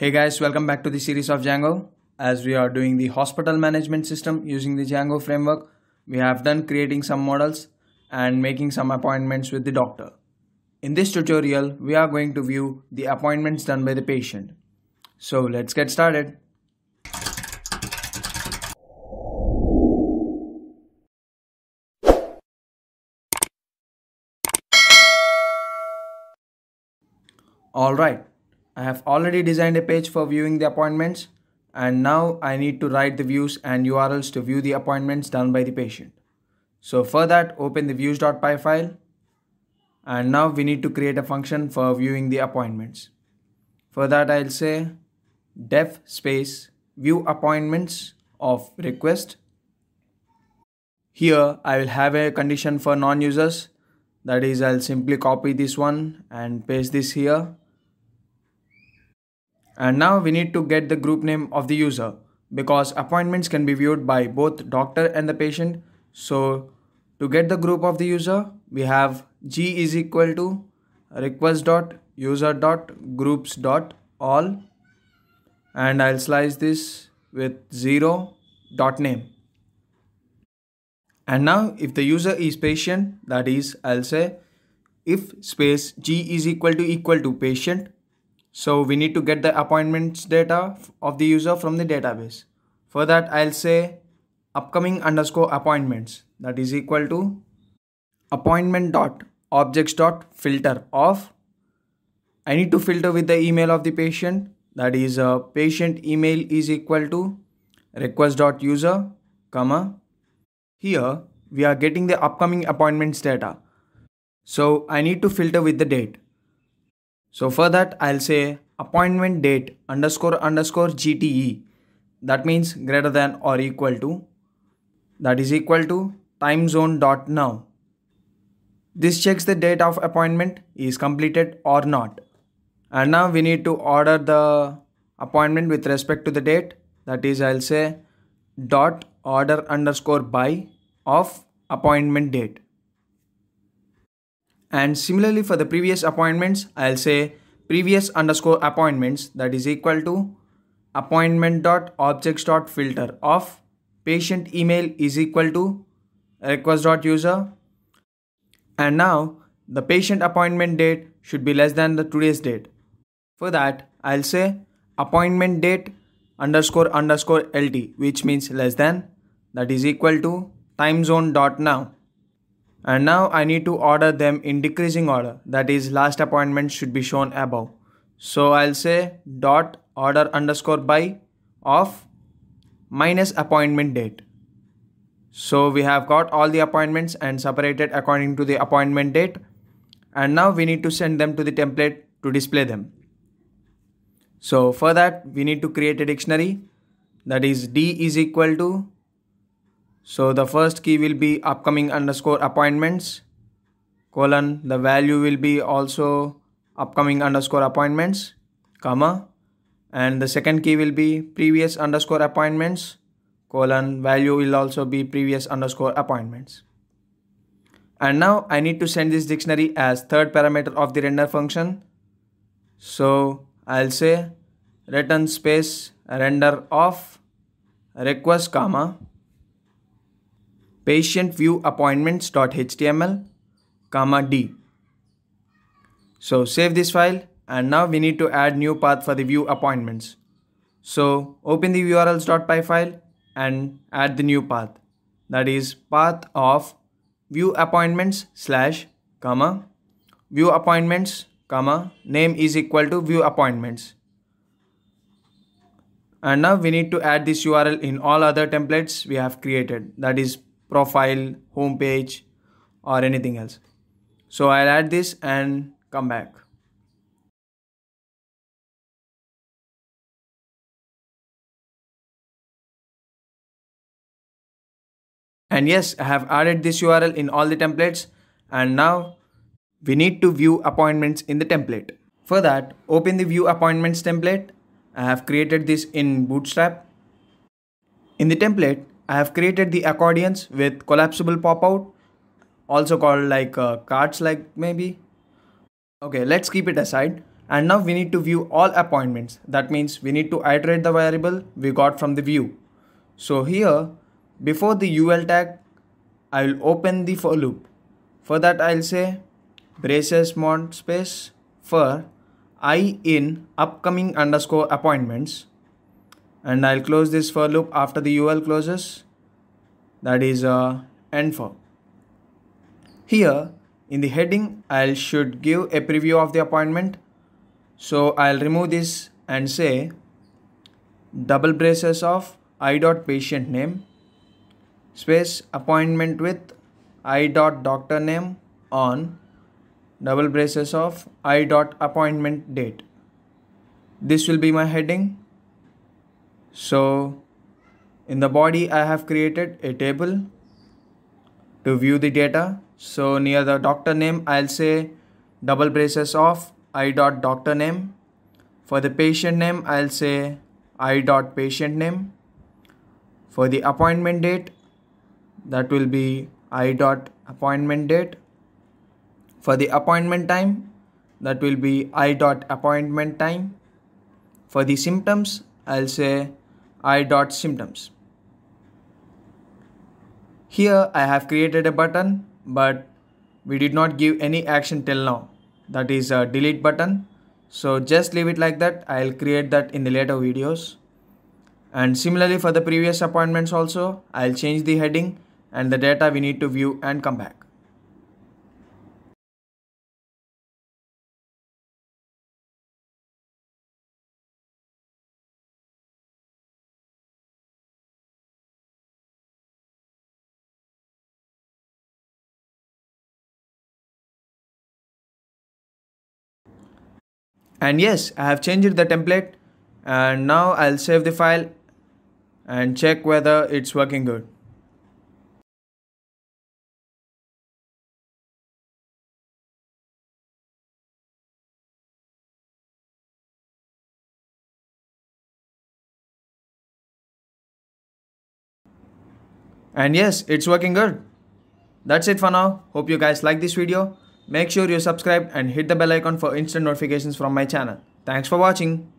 Hey guys, welcome back to the series of Django. As we are doing the hospital management system using the Django framework, we have done creating some models and making some appointments with the doctor. In this tutorial, we are going to view the appointments done by the patient. So let's get started. Alright, I have already designed a page for viewing the appointments and now I need to write the views and URLs to view the appointments done by the patient. So for that open the views.py file and now we need to create a function for viewing the appointments. For that I'll say def space view appointments of request. Here I will have a condition for non-users that is I'll simply copy this one and paste this here and now we need to get the group name of the user because appointments can be viewed by both doctor and the patient. So to get the group of the user, we have g is equal to request dot user dot groups dot all and I'll slice this with 0 dot name. And now if the user is patient, that is I'll say if space g is equal to equal to patient so we need to get the appointments data of the user from the database. For that, I'll say upcoming underscore appointments that is equal to appointment dot objects dot filter of I need to filter with the email of the patient that is a uh, patient email is equal to request dot user comma here we are getting the upcoming appointments data so I need to filter with the date so for that, I'll say appointment date underscore underscore GTE. That means greater than or equal to. That is equal to time zone dot now. This checks the date of appointment is completed or not. And now we need to order the appointment with respect to the date. That is, I'll say dot order underscore by of appointment date. And similarly for the previous appointments, I'll say previous underscore appointments that is equal to appointment dot objects dot filter of patient email is equal to request dot user. And now the patient appointment date should be less than the today's date. For that, I'll say appointment date underscore underscore LT, which means less than that is equal to time zone dot now. And now I need to order them in decreasing order. That is last appointment should be shown above. So I'll say dot order underscore by of minus appointment date. So we have got all the appointments and separated according to the appointment date. And now we need to send them to the template to display them. So for that we need to create a dictionary that is d is equal to so the first key will be upcoming underscore appointments colon the value will be also upcoming underscore appointments comma and the second key will be previous underscore appointments colon value will also be previous underscore appointments. And now I need to send this dictionary as third parameter of the render function. So I'll say return space render of request comma PatientViewAppointments.html, comma D. So save this file and now we need to add new path for the view appointments. So open the urls.py file and add the new path that is path of view appointments slash comma view appointments comma name is equal to view appointments and now we need to add this url in all other templates we have created that is profile, homepage or anything else. So I'll add this and come back. And yes, I have added this URL in all the templates and now we need to view appointments in the template. For that, open the view appointments template. I have created this in Bootstrap. In the template, I have created the accordions with collapsible pop out, also called like uh, cards like maybe. Okay, let's keep it aside. And now we need to view all appointments. That means we need to iterate the variable we got from the view. So here, before the ul tag, I will open the for loop. For that I'll say braces mod space for i in upcoming underscore appointments and I'll close this for loop after the UL closes that is uh, end for. Here in the heading I should give a preview of the appointment so I'll remove this and say double braces of i dot patient name space appointment with i dot doctor name on double braces of i dot appointment date this will be my heading so in the body, I have created a table to view the data. So near the doctor name, I'll say double braces of i dot doctor name. For the patient name, I'll say i dot patient name. For the appointment date, that will be i dot appointment date. For the appointment time, that will be i dot appointment time. For the symptoms, I'll say i dot symptoms. Here I have created a button but we did not give any action till now that is a delete button so just leave it like that I'll create that in the later videos and similarly for the previous appointments also I'll change the heading and the data we need to view and come back. and yes I have changed the template and now I'll save the file and check whether it's working good. And yes, it's working good. That's it for now. Hope you guys like this video. Make sure you subscribe and hit the bell icon for instant notifications from my channel. Thanks for watching.